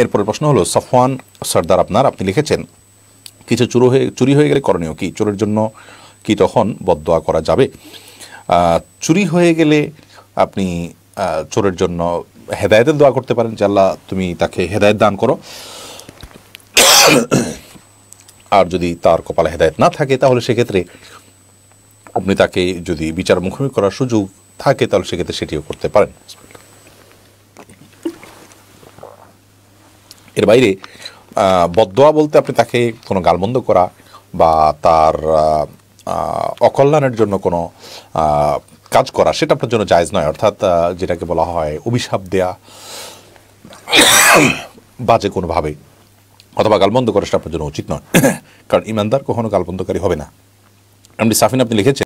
এরপরের প্রশ্ন হলো সফওয়ান সর্দার আপনার আপনি লিখেছেন কিছু চুরো হয়ে চুরি হয়ে গেলে করণীয় কি চোরের জন্য কি তখন বদোয়া করা যাবে চুরি হয়ে গেলে আপনি চোরের জন্য হেদায়তের দোয়া করতে পারেন যে আল্লাহ তুমি তাকে হেদায়ত দান করো আর যদি তার কপালে হেদায়ত না থাকে তাহলে সেক্ষেত্রে আপনি তাকে যদি বিচার মুখোমুখি করার সুযোগ থাকে তাহলে সেক্ষেত্রে সেটিও করতে পারেন এর বাইরে বদোয়া বলতে আপনি তাকে কোনো গালমন্দ করা বা তার অকল্যাণের জন্য কোনো কাজ করা সেটা আপনার জন্য জায়জ নয় অর্থাৎ যেটাকে বলা হয় অভিশাপ দেয়া বাজে কোনোভাবে অথবা গালবন্ধ করা সেটা আপনার জন্য উচিত নয় কারণ ইমানদার কখনো গালবন্ধকারী হবে না এমনি সাফিন আপনি লিখেছেন